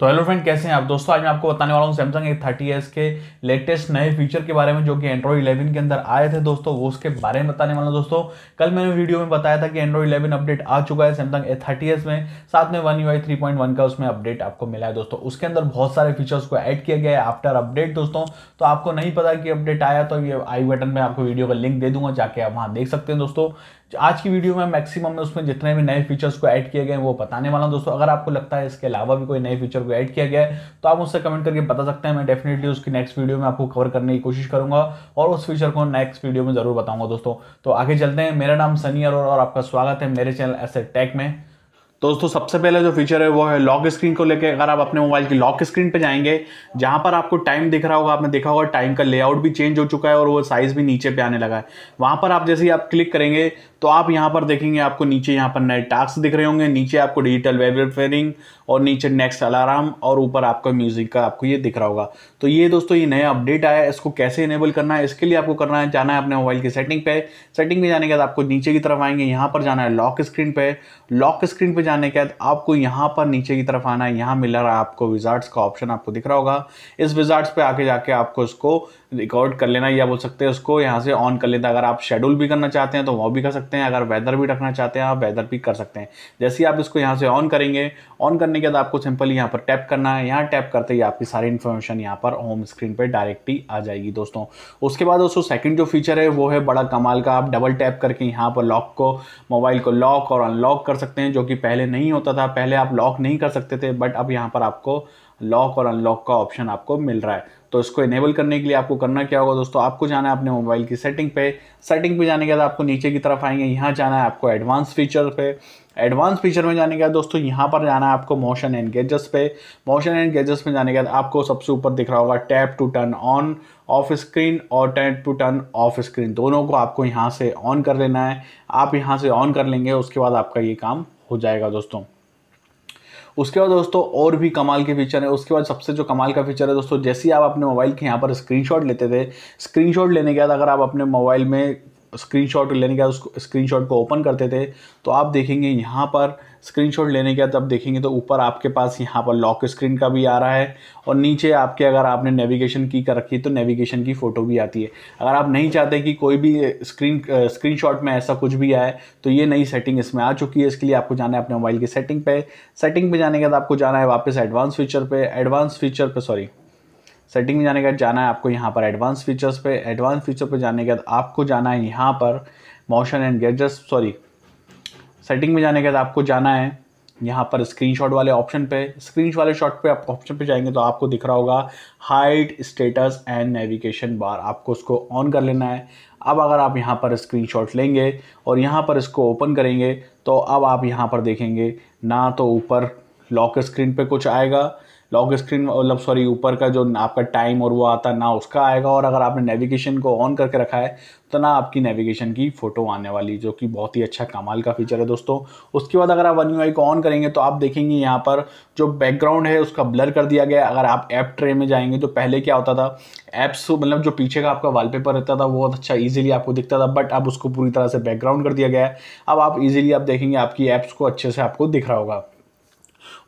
तो hello friend कैसे हैं आप दोस्तों आज मैं आपको बताने वाला हूँ सैमसंग ए थर्टी एस के लेटेस्ट नए फीचर के बारे में जो कि एंड्रॉइड इलेवन के अंदर आए थे दोस्तों वो उसके बारे में बताने वाला दोस्तों कल मैंने वीडियो में बताया था कि एंड्रॉइड इलेवन अपडेट आ चुका है सैमसंग ए थर्टी एस में साथ में one U I three point one का उसमें अपडेट आपको मिला है दोस्तों उसके अंदर बहुत सारे फीचर्स को ऐड किया गया है आफ्टर अपडेट दोस्तों तो आपको नहीं पता कि अपडेट आया तो ये आई बटन में आपको वीडियो का लिंक दे दूंगा जाके आप वहाँ देख सकते हैं दोस्तों आज की वीडियो में मैक्सिमम में उसमें जितने भी नए फीचर्स को ऐड किए गए हैं वो बताने वाला हूँ दोस्तों अगर आपको लगता है इसके अलावा भी कोई नए फीचर को ऐड किया गया है तो आप मुझसे कमेंट करके बता सकते हैं मैं डेफिनेटली उसकी नेक्स्ट वीडियो में आपको कवर करने की कोशिश करूंगा और उस फीचर को नेक्स्ट वीडियो में ज़रूर बताऊंगा दोस्तों तो आगे चलते हैं मेरा नाम सनी अरोर और आपका स्वागत है मेरे चैनल एस टेक में दोस्तों सबसे पहले जो फीचर है वो है लॉक स्क्रीन को लेके अगर आप अपने मोबाइल की लॉक स्क्रीन पे जाएंगे जहां पर आपको टाइम दिख रहा होगा आपने देखा होगा टाइम का लेआउट भी चेंज हो चुका है और वो साइज भी नीचे पे आने लगा है वहां पर आप जैसे ही आप क्लिक करेंगे तो आप यहां पर देखेंगे आपको नीचे यहाँ पर नए टास्क दिख रहे होंगे नीचे आपको डिजिटल वेबरिंग और नीचे नेक्स्ट अलार्म और ऊपर आपका म्यूजिक का आपको ये दिख रहा होगा तो ये दोस्तों ये नया अपडेट आया है इसको कैसे इनेबल करना है इसके लिए आपको करना है जाना है अपने मोबाइल की सेटिंग पे सेटिंग में जाने के बाद आपको नीचे की तरफ आएंगे यहां पर जाना है लॉक स्क्रीन पे लॉक स्क्रीन पे जाने के बाद आपको यहाँ पर नीचे की तरफ आना है यहाँ मिल रहा है आपको विजार्ट्स का ऑप्शन आपको दिख रहा होगा इस विजार्ट्स पे आके जाके आपको इसको रिकॉर्ड कर लेना या बोल सकते हैं उसको यहाँ से ऑन कर लेना अगर आप शेड्यूल भी करना चाहते हैं तो वो भी कर सकते हैं अगर वेदर भी रखना चाहते हैं आप वेदर भी कर सकते हैं जैसे ही आप इसको यहाँ से ऑन करेंगे ऑन करने के बाद आपको सिंपली यहाँ पर टैप करना है यहाँ टैप करते ही आपकी सारी इन्फॉर्मेशन यहाँ पर होम स्क्रीन पर डायरेक्ट ही आ जाएगी दोस्तों उसके बाद दोस्तों सेकेंड जो फीचर है वो है बड़ा कमाल का आप डबल टैप करके यहाँ पर लॉक को मोबाइल को लॉक और अनलॉक कर सकते हैं जो कि पहले नहीं होता था पहले आप लॉक नहीं कर सकते थे बट अब यहाँ पर आपको लॉक और अनलॉक का ऑप्शन आपको मिल रहा है तो इसको इनेबल करने के लिए आपको करना क्या होगा दोस्तों आपको जाना है अपने मोबाइल की सेटिंग पे सेटिंग पे जाने के बाद आपको नीचे की तरफ आएंगे यहाँ जाना है आपको एडवांस फीचर पे एडवांस फीचर में जाने के बाद दोस्तों यहाँ पर जाना है आपको मोशन एंड गेजेस पे मोशन एंड गेजेस में जाने के बाद आपको सबसे ऊपर दिख रहा होगा tap to turn on off screen और tap to turn off screen दोनों को आपको यहाँ से ऑन कर लेना है आप यहाँ से ऑन कर लेंगे उसके बाद आपका ये काम हो जाएगा दोस्तों उसके बाद दोस्तों और भी कमाल के फीचर है उसके बाद सबसे जो कमाल का फीचर है दोस्तों जैसे ही आप अपने मोबाइल के यहाँ पर स्क्रीनशॉट लेते थे स्क्रीनशॉट लेने के बाद अगर आप अपने मोबाइल में स्क्रीनशॉट लेने के बाद उसको स्क्रीनशॉट को ओपन करते थे तो आप देखेंगे यहाँ पर स्क्रीनशॉट लेने के बाद आप देखेंगे तो ऊपर आपके पास यहाँ पर लॉक स्क्रीन का भी आ रहा है और नीचे आपके अगर आपने नेविगेशन की कर रखी है तो नेविगेशन की फ़ोटो भी आती है अगर आप नहीं चाहते कि कोई भी स्क्रीन स्क्रीनशॉट में ऐसा कुछ भी आए तो ये नई सेटिंग इसमें आ चुकी है इसके लिए आपको जाना है अपने मोबाइल की सेटिंग पे सेटिंग पर जाने के बाद आपको जाना है वापस एडवांस फीचर पर एडवांस फीचर पर सॉरी सेटिंग में जाने के बाद जाना है आपको यहाँ पर एडवांस फीचर्स पे एडवांस फीचर पे जाने के बाद आपको जाना है यहाँ पर motion and gestures sorry setting में जाने के बाद आपको जाना है यहाँ पर स्क्रीनशॉट वाले ऑप्शन पे स्क्रीन वाले शॉट पे आप ऑप्शन पे जाएंगे तो आपको दिख रहा होगा hide status and navigation bar आपको उसको ऑन कर लेना है अब अगर आप यहाँ पर स्क्रीनशॉट लेंगे और यहाँ पर इसको ओपन करेंगे तो अब आप यहाँ पर देखेंगे ना तो ऊपर लॉक स्क्रीन पे कुछ आएगा लॉक स्क्रीन मतलब सॉरी ऊपर का जो आपका टाइम और वो आता ना उसका आएगा और अगर आपने नेविगेशन को ऑन करके रखा है तो ना आपकी नेविगेशन की फ़ोटो आने वाली जो कि बहुत ही अच्छा कमाल का फीचर है दोस्तों उसके बाद अगर आप वन यू को ऑन करेंगे तो आप देखेंगे यहाँ पर जो बैकग्राउंड है उसका ब्लर कर दिया गया अगर आप ऐप ट्रे में जाएंगे तो पहले क्या होता था ऐप्स मतलब जो पीछे का आपका वालपेपर रहता था वो बहुत अच्छा ईजिली आपको दिखता था बट अब उसको पूरी तरह से बैकग्राउंड कर दिया गया है अब आप ईजिली आप देखेंगे आपकी ऐप्स को अच्छे से आपको दिख रहा होगा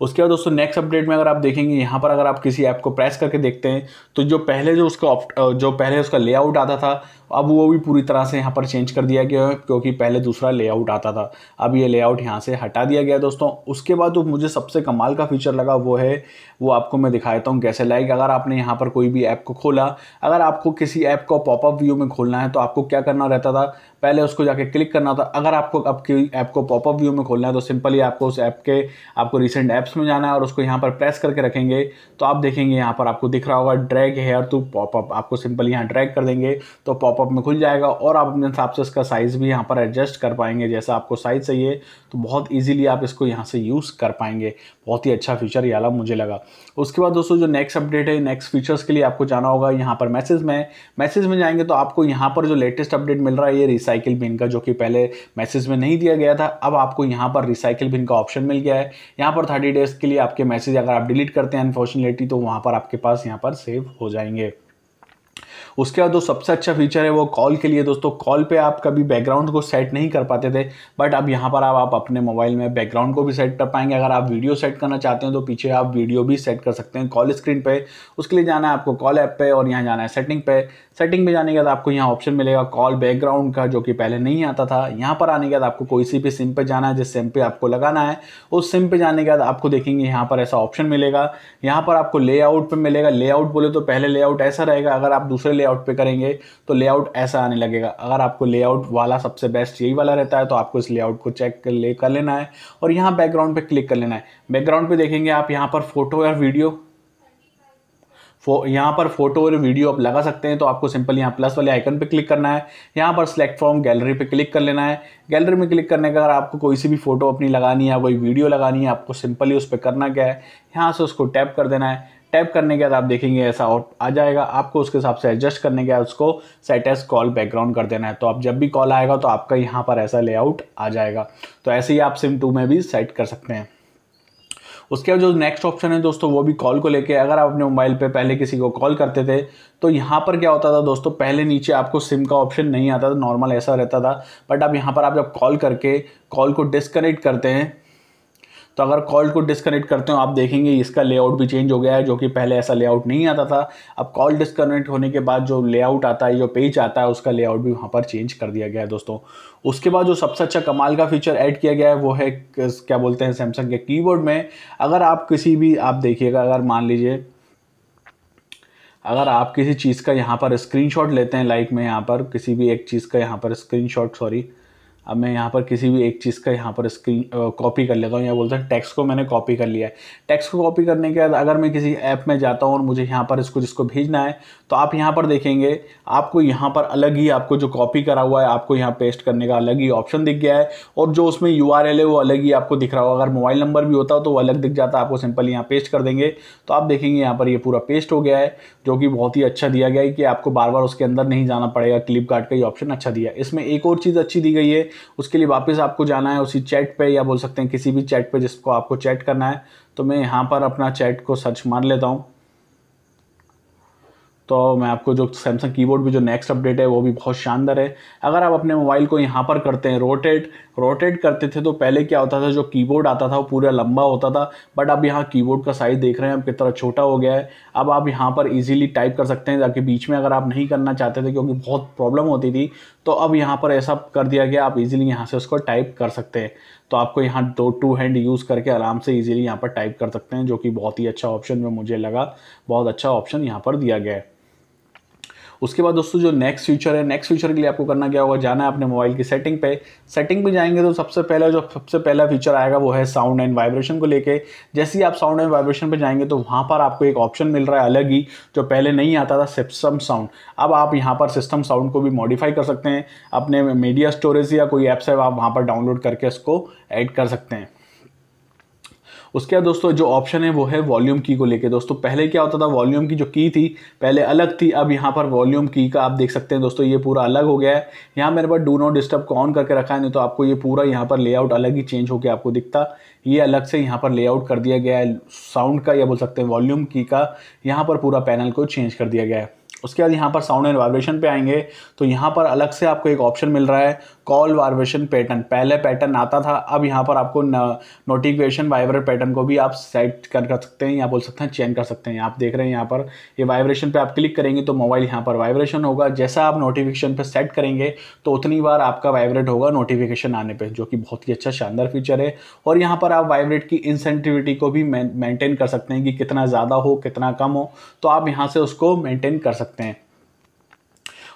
उसके बाद दोस्तों नेक्स्ट अपडेट में अगर आप देखेंगे यहाँ पर अगर आप किसी ऐप को प्रेस करके देखते हैं तो जो पहले जो उसका जो पहले उसका लेआउट आता था अब वो भी पूरी तरह से यहाँ पर चेंज कर दिया गया है क्योंकि पहले दूसरा लेआउट आता था अब ये लेआउट यहाँ से हटा दिया गया दोस्तों उसके बाद जो मुझे सबसे कमाल का फीचर लगा वो है वो आपको मैं दिखा देता हूँ कैसे लाइक अगर आपने यहाँ पर कोई भी ऐप को खोला अगर आपको किसी ऐप को पॉपअप व्यू में खोलना है तो आपको क्या करना रहता था पहले उसको जाके क्लिक करना था अगर आपको आपकी ऐप को पॉपअप व्यू में खोलना है तो सिंपली आपको उस ऐप के आपको रिसेंट ऐप्स में जाना है और उसको यहाँ पर प्रेस करके रखेंगे तो आप देखेंगे यहाँ पर आपको दिख रहा होगा ड्रैग हेयर टू पॉपअप आपको सिंपल यहाँ ड्रैग कर देंगे तो पॉपअप पॉपअप में खुल जाएगा और आप अपने हिसाब से इसका साइज़ भी यहाँ पर एडजस्ट कर पाएंगे जैसा आपको साइज़ चाहिए तो बहुत ईजिली आप इसको यहाँ से यूज़ कर पाएंगे बहुत ही अच्छा फीचर ये आला मुझे लगा उसके बाद दोस्तों जो नेक्स्ट अपडेट है नेक्स्ट फीचर्स के लिए आपको जाना होगा यहाँ पर मैसेज में मैसेज में जाएंगे तो आपको यहाँ पर जो लेटेस्ट अपडेट मिल रहा है ये रिसाइकिल बिन का जो कि पहले मैसेज में नहीं दिया गया था अब आपको यहाँ पर रिसाइकिल बिन का ऑप्शन मिल गया है यहाँ पर थर्टी डेज के लिए आपके मैसेज अगर आप डिलीट करते हैं अनफॉर्चुनेटली तो वहाँ पर आपके पास यहाँ पर सेव हो जाएंगे उसके बाद जो सबसे अच्छा फीचर है वो कॉल के लिए दोस्तों कॉल पे आप कभी बैकग्राउंड को सेट नहीं कर पाते थे बट अब यहाँ पर आप, आप अपने मोबाइल में बैकग्राउंड को भी सेट कर पाएंगे अगर आप वीडियो सेट करना चाहते हैं तो पीछे आप वीडियो भी सेट कर सकते हैं कॉल स्क्रीन पर उसके लिए जाना है आपको कॉल ऐप पर और यहाँ जाना है सेटिंग पर सेटिंग में जाने के बाद आपको यहाँ ऑप्शन मिलेगा कॉल बैकग्राउंड का जो कि पहले नहीं आता था यहाँ पर आने के बाद आपको कोई सी भी सिम पर जाना है जिस सिम पर आपको लगाना है उस सिम पर जाने के बाद आपको देखेंगे यहाँ पर ऐसा ऑप्शन मिलेगा यहाँ पर आपको लेआउट पे मिलेगा लेआउट बोले तो पहले लेआउट ऐसा रहेगा अगर आप दूसरे लेआउट पे करेंगे तो लेआउट ऐसा आने लगेगा अगर आपको लेआउट वाला सबसे बेस्ट यही वाला रहता है तो आपको इस लेआउट को चेक कर ले कर लेना है और यहाँ बैकग्राउंड पे क्लिक कर लेना है बैकग्राउंड पे देखेंगे आप यहाँ पर फोटो या वीडियो फो यहाँ पर फोटो और वीडियो आप लगा सकते हैं तो आपको सिंपल यहाँ प्लस वाले आइकन पर क्लिक करना है यहाँ पर सेलेक्ट फ्रॉम गैलरी पे क्लिक कर लेना है गैलरी में क्लिक करने का अगर आपको कोई सी भी फोटो अपनी लगानी है कोई वीडियो लगानी है आपको सिंपली उस पर करना क्या है यहाँ से उसको टैप कर देना है टैप करने के बाद आप देखेंगे ऐसा आउट आ जाएगा आपको उसके हिसाब से एडजस्ट करने के बाद उसको सेट एस कॉल बैकग्राउंड कर देना है तो आप जब भी कॉल आएगा तो आपका यहाँ पर ऐसा लेआउट आ जाएगा तो ऐसे ही आप सिम टू में भी सेट कर सकते हैं उसके बाद जो नेक्स्ट ऑप्शन है दोस्तों वो भी कॉल को लेके अगर आप अपने मोबाइल पे पहले किसी को कॉल करते थे तो यहाँ पर क्या होता था दोस्तों पहले नीचे आपको सिम का ऑप्शन नहीं आता था नॉर्मल ऐसा रहता था बट अब यहाँ पर आप जब कॉल करके कॉल को डिसकनेक्ट करते हैं तो अगर कॉल को डिसकनेक्ट करते हो आप देखेंगे इसका लेआउट भी चेंज हो गया है जो कि पहले ऐसा लेआउट नहीं आता था अब कॉल डिसकनेक्ट होने के बाद जो लेआउट आता है जो पेज आता है उसका लेआउट भी वहाँ पर चेंज कर दिया गया है दोस्तों उसके बाद जो सबसे अच्छा कमाल का फीचर ऐड किया गया है वो है क्या बोलते हैं सैमसंग के कीबोर्ड में अगर आप किसी भी आप देखिएगा अगर मान लीजिए अगर आप किसी चीज़ का यहाँ पर स्क्रीनशॉट लेते हैं लाइक में यहाँ पर किसी भी एक चीज़ का यहाँ पर स्क्रीनशॉट सॉरी अब मैं यहाँ पर किसी भी एक चीज़ का यहाँ पर स्क्रीन कॉपी कर लेता हूँ या बोलता हूँ टेक्स्ट को मैंने कॉपी कर लिया है टेक्स्ट को कॉपी करने के बाद अगर मैं किसी ऐप में जाता हूँ और मुझे यहाँ पर इसको जिसको भेजना है तो आप यहाँ पर देखेंगे आपको यहाँ पर अलग ही आपको जो कॉपी करा हुआ है आपको यहाँ पेस्ट करने का अलग ही ऑप्शन दिख गया है और जो उसमें यू है वो अलग ही आपको दिख रहा होगा अगर मोबाइल नंबर भी होता तो वो अलग दिख जाता है आपको सिंपल यहाँ पेस्ट कर देंगे तो आप देखेंगे यहाँ पर ये पूरा पेस्ट हो गया है जो कि बहुत ही अच्छा दिया गया है कि आपको बार बार उसके अंदर नहीं जाना पड़ेगा क्लिप का ये ऑप्शन अच्छा दिया इसमें एक और चीज़ अच्छी दी गई है उसके लिए वापस आपको जाना है उसी चैट पे या बोल सकते हैं किसी भी चैट पे जिसको आपको चैट करना है तो मैं यहाँ पर अपना चैट को सर्च मार लेता हूँ तो मैं आपको जो सैमसंग कीबोर्ड भी जो नेक्स्ट अपडेट है वो भी बहुत शानदार है अगर आप अपने मोबाइल को यहाँ पर करते हैं रोटेट रोटेट करते थे तो पहले क्या होता था जो कीबोर्ड आता था वो पूरा लंबा होता था बट अब यहाँ कीबोर्ड का साइज़ देख रहे हैं अब कितना छोटा हो गया है अब आप यहाँ पर इजीली टाइप कर सकते हैं ताकि बीच में अगर आप नहीं करना चाहते थे क्योंकि बहुत प्रॉब्लम होती थी तो अब यहाँ पर ऐसा कर दिया गया आप इजीली यहाँ से उसको टाइप कर सकते हैं तो आपको यहाँ दो टू हैंड यूज़ करके आराम से इजीली यहाँ पर टाइप कर सकते हैं जो कि बहुत ही अच्छा ऑप्शन में मुझे लगा बहुत अच्छा ऑप्शन यहाँ पर दिया गया है उसके बाद दोस्तों जो नेक्स्ट फीचर है नेक्स्ट फीचर के लिए आपको करना क्या होगा जाना है अपने मोबाइल की सेटिंग पे सेटिंग पे जाएंगे तो सबसे पहला जो सबसे पहला फीचर आएगा वो है साउंड एंड वाइब्रेशन को लेके जैसे ही आप साउंड एंड वाइब्रेशन पर जाएंगे तो वहाँ पर आपको एक ऑप्शन मिल रहा है अलग ही जो पहले नहीं आता था सिस्टम साउंड अब आप यहाँ पर सिस्टम साउंड को भी मॉडिफाई कर सकते हैं अपने मीडिया स्टोरेज या कोई ऐप्स है आप वहाँ पर डाउनलोड करके इसको ऐड कर सकते हैं उसके बाद दोस्तों जो ऑप्शन है वो है वॉल्यूम की को लेके दोस्तों पहले क्या होता था वॉल्यूम की जो की थी पहले अलग थी अब यहाँ पर वॉल्यूम की का आप देख सकते हैं दोस्तों ये पूरा अलग हो गया है यहाँ मेरे पास डू नॉट डिस्टर्ब को ऑन करके रखा है नहीं तो आपको ये पूरा यहाँ पर लेआउट अलग ही चेंज होकर आपको दिखता ये अलग से यहाँ पर लेआउट कर दिया गया है साउंड का या बोल सकते हैं वॉल्यूम की का यहाँ पर पूरा पैनल को चेंज कर दिया गया है उसके बाद यहाँ पर साउंड एंड वाइब्रेशन पे आएंगे तो यहाँ पर अलग से आपको एक ऑप्शन मिल रहा है कॉल वाइब्रेशन पैटर्न पहले पैटर्न आता था अब यहाँ पर आपको नोटिफिकेशन वाइब्रेट पैटर्न को भी आप सेट कर कर सकते हैं या बोल सकते हैं चेंज कर सकते हैं आप देख रहे हैं यहाँ पर ये वाइब्रेशन पे आप क्लिक करेंगे तो मोबाइल यहाँ पर वाइब्रेशन होगा जैसा आप नोटिफिकेशन पर सेट करेंगे तो उतनी बार आपका वाइब्रेट होगा नोटिफिकेशन आने पर जो कि बहुत ही अच्छा शानदार फीचर है और यहाँ पर आप वाइब्रेट की इंसेंटिविटी को भी मेनटेन कर सकते हैं कि कितना ज़्यादा हो कितना कम हो तो आप यहाँ से उसको मेनटेन कर सकते हैं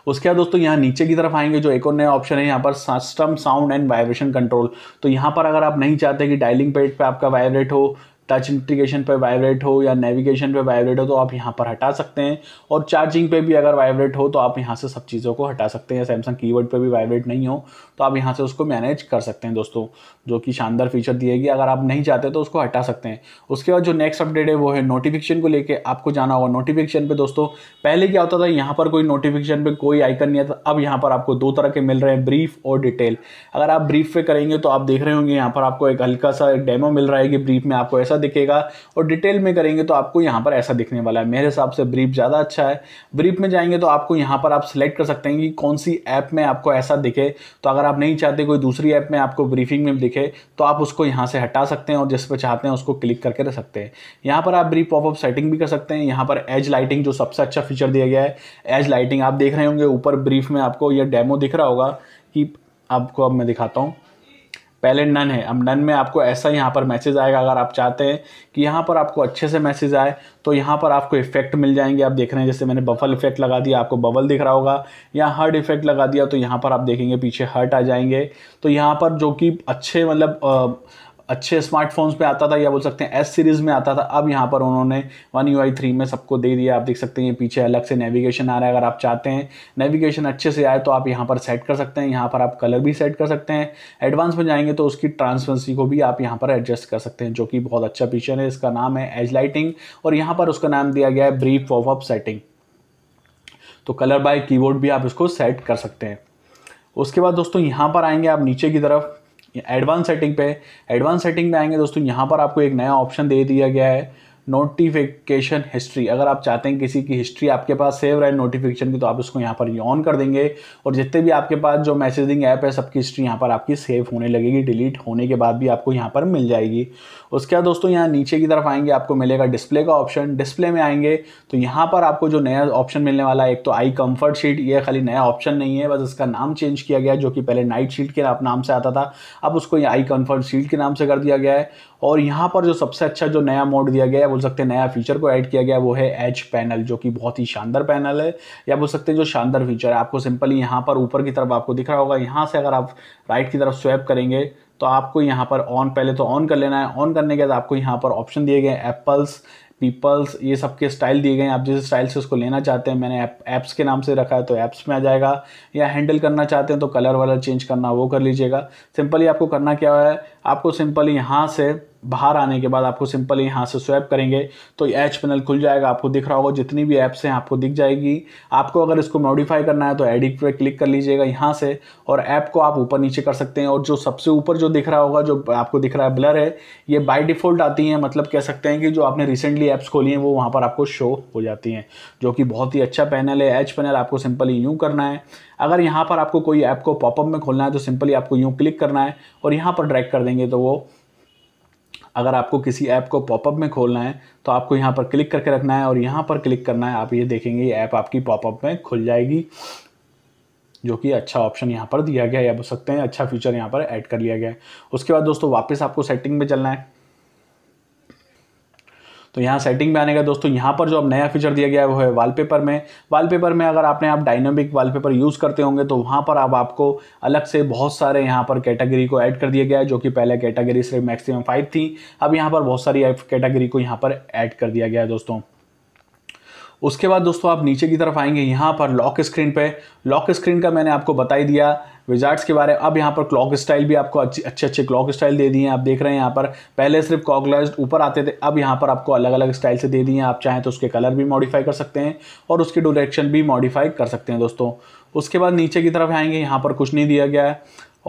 उसके बाद दोस्तों यहाँ नीचे की तरफ आएंगे जो एक और नया ऑप्शन है यहाँ पर system sound and vibration control तो यहाँ पर अगर आप नहीं चाहते कि डायलिंग पेड पर आपका वाइब्रेट हो टच इंटीग्रेशन पे वाइब्रेट हो या नेविगेशन पे वाइब्रेट हो तो आप यहाँ पर हटा सकते हैं और चार्जिंग पे भी अगर वाइब्रेट हो तो आप यहाँ से सब चीज़ों को हटा सकते हैं या सैमसंग वर्ड पे भी वाइब्रेट नहीं हो तो आप यहाँ से उसको मैनेज कर सकते हैं दोस्तों जो कि शानदार फीचर दिएगी अगर आप नहीं चाहते तो उसको हटा सकते हैं उसके बाद जो नेक्स्ट अपडेट है वो है नोटिफिकेशन को लेकर आपको जाना होगा नोटिफिकेशन पर दोस्तों पहले क्या होता था यहाँ पर कोई नोटिफिकेशन पर कोई आइकन नहीं आता अब यहाँ पर आपको दो तरह के मिल रहे हैं ब्रीफ और डिटेल अगर आप ब्रीफ पे करेंगे तो आप देख रहे होंगे यहाँ पर आपको एक हल्का सा डेमो मिल रहा है कि ब्रीफ में आपको ऐसा ऐसा अच्छा दिखेगा और डिटेल में करेंगे तो आपको यहाँ पर ऐसा दिखने वाला है मेरे हिसाब से ब्रीफ ज़्यादा अच्छा है ब्रीफ में जाएंगे तो आपको यहाँ पर आप सिलेक्ट कर सकते हैं कि कौन सी ऐप में आपको ऐसा दिखे तो अगर आप नहीं चाहते कोई दूसरी ऐप में आपको ब्रीफिंग में दिखे तो आप उसको यहाँ से हटा सकते हैं और जिस पर चाहते हैं उसको क्लिक करके रख सकते हैं यहाँ पर आप ब्रीफ पॉपअप सेटिंग भी कर सकते हैं यहाँ पर एज लाइटिंग जो सबसे अच्छा फीचर दिया गया है एज लाइटिंग आप देख रहे होंगे ऊपर ब्रीफ में आपको यह डेमो दिख रहा होगा कि आपको अब मैं दिखाता हूँ पहले नन है अब नन में आपको ऐसा यहाँ पर मैसेज आएगा अगर आप चाहते हैं कि यहाँ पर आपको अच्छे से मैसेज आए तो यहाँ पर आपको इफेक्ट मिल जाएंगे आप देख रहे हैं जैसे मैंने बफल इफेक्ट लगा दिया आपको बबल दिख रहा होगा या हर्ट इफेक्ट लगा दिया तो यहाँ पर आप देखेंगे पीछे हर्ट आ जाएंगे तो यहाँ पर जो कि अच्छे मतलब अच्छे स्मार्टफोन्स पे आता था या बोल सकते हैं एस सीरीज़ में आता था अब यहाँ पर उन्होंने वन यू आई थ्री में सबको दे दिया आप देख सकते हैं ये पीछे अलग से नेविगेशन आ रहा है अगर आप चाहते हैं नेविगेशन अच्छे से आए तो आप यहाँ पर सेट कर सकते हैं यहाँ पर आप कलर भी सेट कर सकते हैं एडवांस में जाएंगे तो उसकी ट्रांसपेरेंसी को भी आप यहाँ पर एडजस्ट कर सकते हैं जो कि बहुत अच्छा फीचर है इसका नाम है एज लाइटिंग और यहाँ पर उसका नाम दिया गया है ब्रीफ ऑफ अप सेटिंग तो कलर बाय कीबोर्ड भी आप इसको सेट कर सकते हैं उसके बाद दोस्तों यहाँ पर आएंगे आप नीचे की तरफ एडवांस सेटिंग पे एडवांस सेटिंग में आएंगे दोस्तों यहाँ पर आपको एक नया ऑप्शन दे दिया गया है नोटिफिकेशन हिस्ट्री अगर आप चाहते हैं किसी की हिस्ट्री आपके पास सेव रहे नोटिफिकेशन की तो आप उसको यहाँ पर ऑन कर देंगे और जितने भी आपके पास जो मैसेजिंग ऐप है सबकी हिस्ट्री यहाँ पर आपकी सेव होने लगेगी डिलीट होने के बाद भी आपको यहाँ पर मिल जाएगी उसके बाद दोस्तों यहाँ नीचे की तरफ आएंगे आपको मिलेगा डिस्प्ले का ऑप्शन डिस्प्ले में आएंगे तो यहाँ पर आपको जो नया ऑप्शन मिलने वाला है एक तो आई कम्फर्ट शीट ये खाली नया ऑप्शन नहीं है बस इसका नाम चेंज किया गया जो कि पहले नाइट शीट के नाम से आता था अब उसको ये आई कम्फर्ट शीट के नाम से कर दिया गया है और यहाँ पर जो सबसे अच्छा जो नया मोड दिया गया है बोल सकते हैं नया फीचर को ऐड किया गया वो है एच पैनल जो कि बहुत ही शानदार पैनल है या बोल सकते हैं जो शानदार फीचर है आपको सिंपली यहाँ पर ऊपर की तरफ आपको दिख रहा होगा यहाँ से अगर आप राइट की तरफ स्वैप करेंगे तो आपको यहाँ पर ऑन पहले तो ऑन कर लेना है ऑन करने के बाद आपको यहाँ पर ऑप्शन दिए गए एप्पल्स पीपल्स ये सब के स्टाइल दिए गए हैं आप जिस स्टाइल से उसको लेना चाहते हैं मैंने ऐप्स के नाम से रखा है तो ऐप्स में आ जाएगा या हैंडल करना चाहते हैं तो कलर वाला चेंज करना वो कर लीजिएगा सिंपली आपको करना क्या है आपको सिंपली यहाँ से बाहर आने के बाद आपको सिंपल यहाँ से स्वैप करेंगे तो एच पैनल खुल जाएगा आपको दिख रहा होगा जितनी भी ऐप्स हैं आपको दिख जाएगी आपको अगर इसको मॉडिफाई करना है तो एडिट पर क्लिक कर लीजिएगा यहाँ से और ऐप को आप ऊपर नीचे कर सकते हैं और जो सबसे ऊपर जो दिख रहा होगा जो आपको दिख रहा है ब्लर है ये बाई डिफ़ॉल्ट आती हैं मतलब कह सकते हैं कि जो आपने रिसेंटली ऐप्स खोली हैं वो वहाँ पर आपको शो हो जाती हैं जो कि बहुत ही अच्छा पैनल है एच पैनल आपको सिंपली यूँ करना है अगर यहाँ पर आपको कोई ऐप को पॉपअप में खोलना है तो सिंपली आपको यूँ क्लिक करना है और यहाँ पर ड्रैग कर देंगे तो वो अगर आपको किसी ऐप को पॉपअप में खोलना है तो आपको यहाँ पर क्लिक करके रखना है और यहाँ पर क्लिक करना है आप ये देखेंगे ये ऐप आपकी पॉपअप में खुल जाएगी जो कि अच्छा ऑप्शन यहाँ पर दिया गया है या बोल सकते हैं अच्छा फीचर यहाँ पर ऐड कर लिया गया है उसके बाद दोस्तों वापस आपको सेटिंग में चलना है तो यहाँ सेटिंग में आने का दोस्तों यहाँ पर जो अब नया फीचर दिया गया है वो है वॉलपेपर में वॉलपेपर में अगर आपने आप डायनामिक वालपेपर यूज़ करते होंगे तो वहाँ पर आप आपको अलग से बहुत सारे यहाँ पर कैटेगरी को ऐड कर दिया गया है जो कि पहले कैटेगरी सिर्फ मैक्सिमम फाइव थी अब यहाँ पर बहुत सारी कैटेगरी को यहाँ पर ऐड कर दिया गया है दोस्तों उसके बाद दोस्तों आप नीचे की तरफ आएंगे यहाँ पर लॉक स्क्रीन पे लॉक स्क्रीन का मैंने आपको बताई दिया विजार्ड्स के बारे में अब यहाँ पर क्लॉक स्टाइल भी आपको अच्छे अच्छे अच्छे क्लॉक स्टाइल दे दिए हैं आप देख रहे हैं यहाँ पर पहले सिर्फ कॉकलाइज ऊपर आते थे अब यहाँ पर आपको अलग अलग स्टाइल से दे दिए हैं आप चाहें तो उसके कलर भी मॉडिफाई कर सकते हैं और उसकी डोरेक्शन भी मॉडिफाई कर सकते हैं दोस्तों उसके बाद नीचे की तरफ आएंगे यहाँ पर कुछ नहीं दिया गया है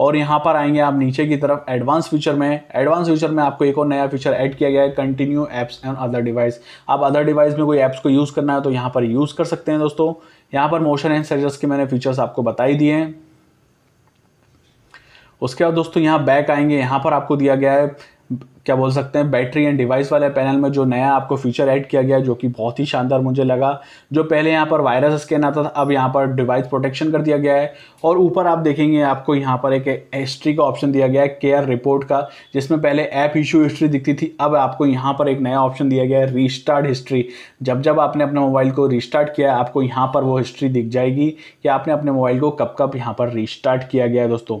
और यहाँ पर आएंगे आप नीचे की तरफ एडवांस फीचर में एडवांस फीचर में आपको एक और नया फीचर ऐड किया गया है continue apps and other device आप अदर डिवाइस में कोई ऐप्स को यूज़ करना है तो यहाँ पर यूज़ कर सकते हैं दोस्तों यहाँ पर मोशन एंड सर्जर्स के मैंने फीचर्स आपको बताई दिए हैं उसके बाद दोस्तों यहाँ बैक आएंगे यहाँ पर आपको दिया गया है क्या बोल सकते हैं बैटरी एंड डिवाइस वाले पैनल में जो नया आपको फीचर ऐड किया गया जो कि बहुत ही शानदार मुझे लगा जो पहले यहाँ पर वायरस स्कैन आता था अब यहाँ पर डिवाइस प्रोटेक्शन कर दिया गया है और ऊपर आप देखेंगे आपको यहाँ पर एक हिस्ट्री का ऑप्शन दिया गया है केयर रिपोर्ट का जिसमें पहले ऐप इशू हिस्ट्री दिखती थी अब आपको यहाँ पर एक नया ऑप्शन दिया गया है रीस्टार्ट हिस्ट्री जब जब आपने अपने मोबाइल को रिस्टार्ट किया आपको यहाँ पर वो हिस्ट्री दिख जाएगी कि आपने अपने मोबाइल को कब कब यहाँ पर रिस्टार्ट किया गया है दोस्तों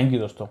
थैंक यू दोस्तों